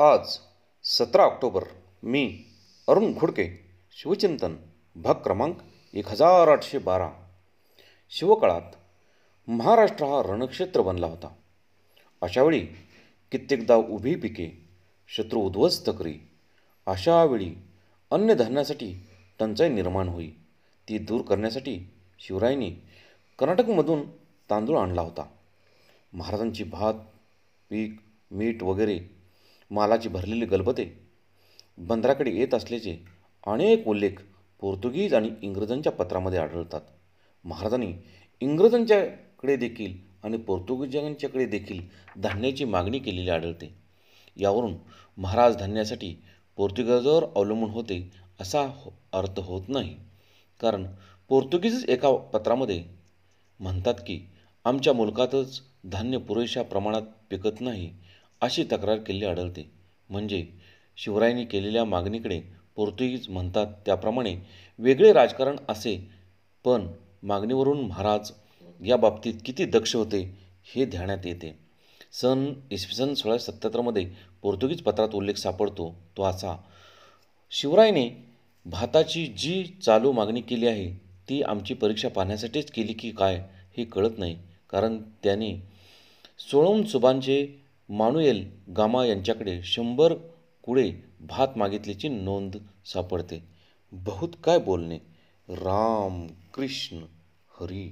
आज सतरा ऑक्टोबर मी अरुण खुडके शिवचिंतन भाग क्रमांक एक हजार आठशे बारा शिवकाळात महाराष्ट्र हा रणक्षेत्र बनला होता अशावेळी कित्येकदा उभी पिके शत्रू उद्ध्वस्त करी अशावेळी अन्य धान्यासाठी टंचाई निर्माण होई ती दूर करण्यासाठी शिवरायांनी कर्नाटकमधून तांदूळ आणला होता महाराजांची भात पीक मीठ वगैरे मालाची भरलेली गलबते बंदराकडे येत असल्याचे अनेक उल्लेख पोर्तुगीज आणि इंग्रजांच्या पत्रामध्ये आढळतात महाराजांनी इंग्रजांच्याकडे देखील आणि पोर्तुगीजांच्याकडे देखील धान्याची मागणी केलेली आढळते यावरून महाराज धान्यासाठी पोर्तुगीजावर अवलंबून होते असा हो अर्थ होत नाही कारण पोर्तुगीज एका पत्रामध्ये म्हणतात की आमच्या मुलकातच धान्य पुरेशा प्रमाणात पिकत नाही अशी तक्रार केली आढळते म्हणजे शिवरायांनी केलेल्या मागणीकडे पोर्तुगीज म्हणतात त्याप्रमाणे वेगळे राजकारण असे पण मागणीवरून महाराज या बाबतीत किती दक्ष होते हे ध्यानात येते सन इसवी सन सोळाशे सत्याहत्तरमध्ये पोर्तुगीज पत्रात उल्लेख सापडतो तो असा शिवरायने भाताची जी चालू मागणी केली आहे ती आमची परीक्षा पाहण्यासाठीच केली की काय हे कळत नाही कारण त्याने सोळून सुबांचे मानुएल गामा यांच्याकडे शंभर कुळे भात मागितल्याची नोंद सापडते बहुत काय बोलणे राम कृष्ण हरी